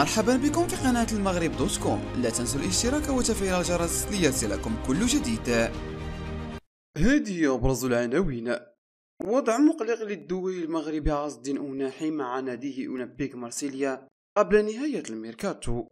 مرحبا بكم في قناة المغرب دوت كوم لا تنسوا الاشتراك وتفعيل الجرس ليصلكم كل جديد هذه أبرز العناوين وضع مقلق للدوري المغربي عز الدين أوناحي مع ناديه أولمبيك مارسيليا قبل نهاية الميركاتو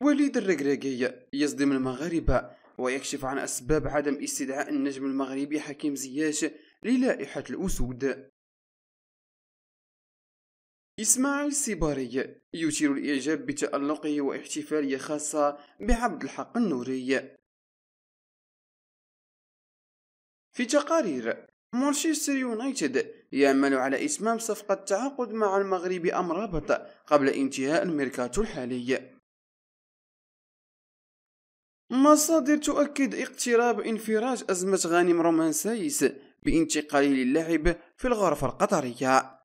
وليد الركراكي يصدم المغاربة ويكشف عن أسباب عدم استدعاء النجم المغربي حكيم زياش للائحة الأسود إسماعيل سيباري يثير الإعجاب بتألقه واحتفالية خاصة بعبد الحق النوري في تقارير مانشستر يونايتد يعمل على إتمام صفقة تعاقد مع المغرب أمرابط قبل انتهاء الميركاتو الحالي مصادر تؤكد اقتراب انفراج أزمة غانم رومان سايس بانتقاله للعب في الغرفة القطرية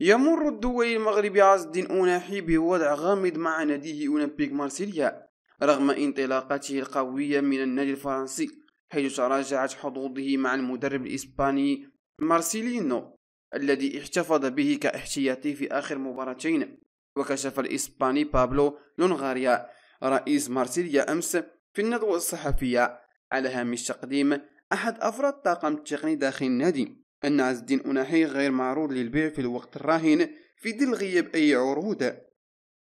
يمر الدولي المغربي عز الدين أوناحي بوضع غامض مع ناديه أولمبيك مارسيليا رغم انطلاقته القوية من النادي الفرنسي حيث تراجعت حظوظه مع المدرب الإسباني مارسيلينو الذي احتفظ به كاحتياطي في آخر مباراتين وكشف الإسباني بابلو لونغاريا رئيس مارسيليا أمس في الندوة الصحفية على هامش تقديم أحد أفراد طاقم التقني داخل النادي أن عز الدين أناحي غير معروض للبيع في الوقت الراهن في ظل غياب أي عروض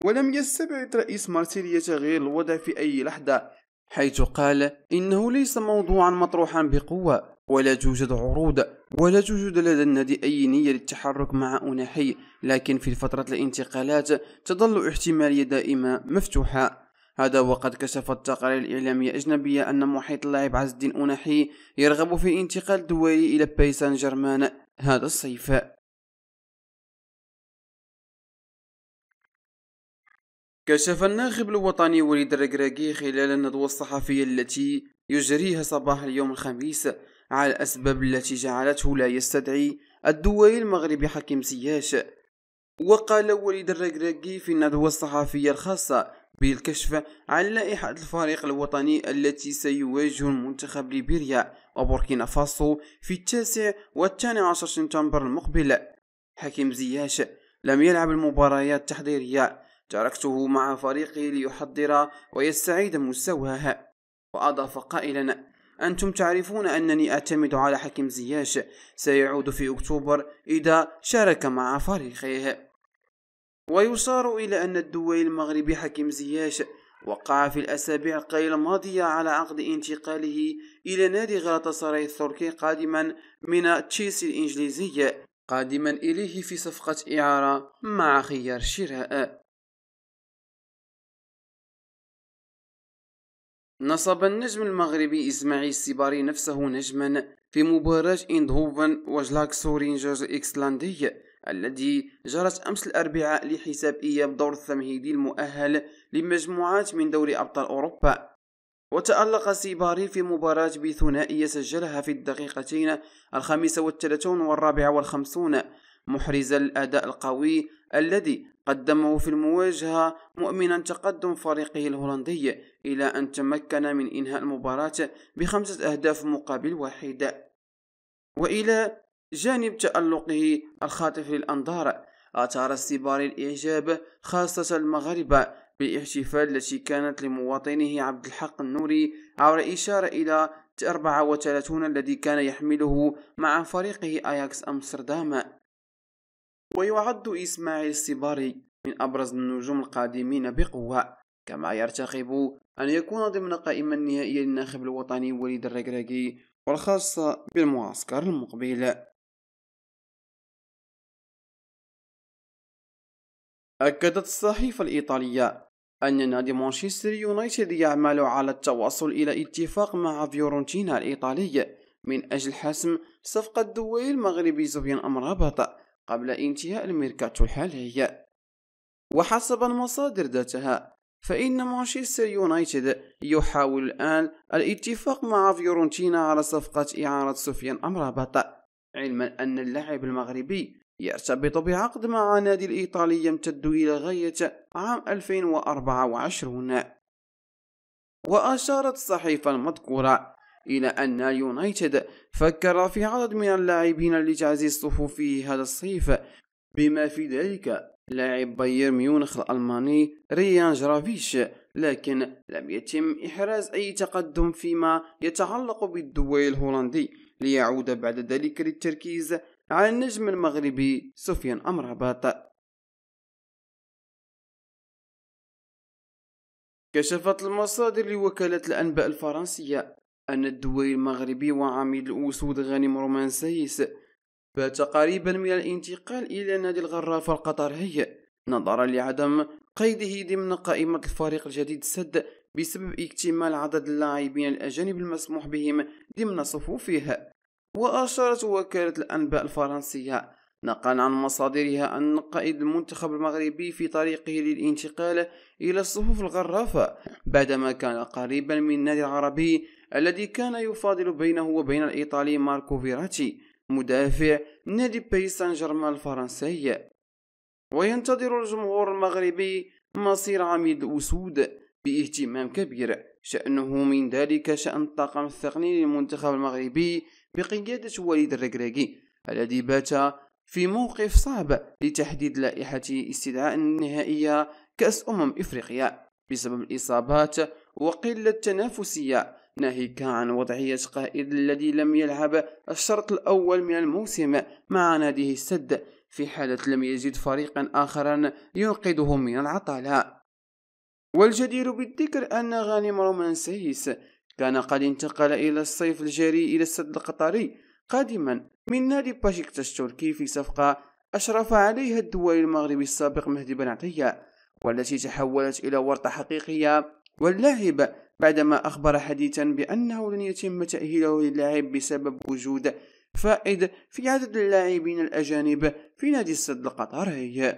ولم يستبعد رئيس مارسيليا تغيير الوضع في أي لحظة حيث قال إنه ليس موضوعا مطروحا بقوة ولا توجد عروض ولا توجد لدى النادي أي نية للتحرك مع أناحي لكن في فترة الانتقالات تظل احتمالية دائمة مفتوحة هذا وقد كشفت تقارير إعلامية أجنبية أن محيط اللاعب عز الدين أوناحي يرغب في انتقال دولي إلى باي سان جيرمان هذا الصيف كشف الناخب الوطني وليد الركراكي خلال الندوة الصحفية التي يجريها صباح اليوم الخميس على الأسباب التي جعلته لا يستدعي الدولي المغربي حكيم سياش وقال وليد الركراكي في الندوة الصحفية الخاصة بالكشف عن لائحة الفريق الوطني التي سيواجه المنتخب ليبيريا وبوركينا فاسو في التاسع والثاني عشر سبتمبر المقبل حكيم زياش لم يلعب المباريات التحضيرية تركته مع فريقه ليحضر ويستعيد مستواه وأضاف قائلا أنتم تعرفون أنني أعتمد على حكيم زياش سيعود في أكتوبر إذا شارك مع فريقه ويشار إلى أن الدولي المغربي حكيم زياش وقع في الأسابيع القليلة الماضية على عقد انتقاله إلى نادي غلطة سراي التركي قادما من تشيلسي الإنجليزية قادما إليه في صفقة إعارة مع خيار شراء نصب النجم المغربي إسماعيل سيباري نفسه نجما في مباراة إندهوفن وجلاكسو رينجرز إكسلاندي الذي جرت أمس الأربعاء لحساب إياب دور التمهيدي المؤهل لمجموعات من دوري أبطال أوروبا وتألق سيباري في مباراة بثنائية سجلها في الدقيقتين الخامسة والثلاثون والرابعة والخمسون محرزا الأداء القوي الذي قدمه في المواجهة مؤمنا تقدم فريقه الهولندي إلى أن تمكن من إنهاء المباراة بخمسة أهداف مقابل واحد وإلى جانب تألقه الخاطف للأنظار أثار استبار الإعجاب خاصة المغاربة بالاحتفال التي كانت لمواطنه عبد الحق النوري عبر إشارة إلى 34 الذي كان يحمله مع فريقه أياكس أمستردام ويعد إسماعيل السباري من أبرز النجوم القادمين بقوة كما يرتقب أن يكون ضمن قائمة النهائية للناخب الوطني وليد الركراكي والخاصة بالمعسكر المقبل أكدت الصحيفة الإيطالية أن نادي مانشستر يونايتد يعمل على التواصل إلى اتفاق مع فيورنتينا الإيطالي من أجل حسم صفقة دوي المغربي زبيان أمرابط قبل انتهاء الميركاتو الحالي وحسب المصادر ذاتها فإن مانشستر يونايتد يحاول الآن الاتفاق مع فيورنتينا على صفقة إعارة سفيان أمرابط علما أن اللاعب المغربي يرتبط بعقد مع نادي الإيطالي يمتد إلى غاية عام 2024 وأشارت الصحيفة المذكورة إلى أن يونايتد فكر في عدد من اللاعبين لتعزيز صفوفه هذا الصيف بما في ذلك لاعب بايرن ميونخ الألماني ريان جرافيش لكن لم يتم إحراز أي تقدم فيما يتعلق بالدول الهولندي ليعود بعد ذلك للتركيز عن النجم المغربي سفيان أمرهباط كشفت المصادر لوكالة الأنباء الفرنسية أن الدويل المغربي وعميد الأسود غانم رومان سايس بات قريبا من الانتقال إلى نادي الغرافة القطري نظرا لعدم قيده ضمن قائمة الفريق الجديد السد بسبب اكتمال عدد اللاعبين الأجانب المسموح بهم ضمن صفوفها وأشارت وكالة الأنباء الفرنسية نقلا عن مصادرها أن قائد المنتخب المغربي في طريقه للانتقال إلى الصفوف الغرافة بعدما كان قريبا من النادي العربي الذي كان يفاضل بينه وبين الإيطالي ماركو فيراتي مدافع نادي باريس سان جيرمان الفرنسي وينتظر الجمهور المغربي مصير عميد أسود باهتمام كبير شأنه من ذلك شأن الطاقم التقني للمنتخب المغربي بقيادة وليد الركراكي الذي بات في موقف صعب لتحديد لائحة استدعاء النهائية كأس أمم إفريقيا بسبب الإصابات وقلة التنافسية ناهيك عن وضعية قائد الذي لم يلعب الشرط الأول من الموسم مع ناديه السد في حالة لم يجد فريقا آخرا ينقذه من العطالة والجدير بالذكر أن غانم رومانسيس كان قد انتقل إلى الصيف الجاري إلى السد القطري قادما من نادي باشكتاش التركي في صفقة أشرف عليها الدولي المغربي السابق مهدي بن عطية والتي تحولت إلى ورطة حقيقية واللاعب بعدما أخبر حديثا بأنه لن يتم تأهيله للاعب بسبب وجود فائد في عدد اللاعبين الأجانب في نادي السد القطري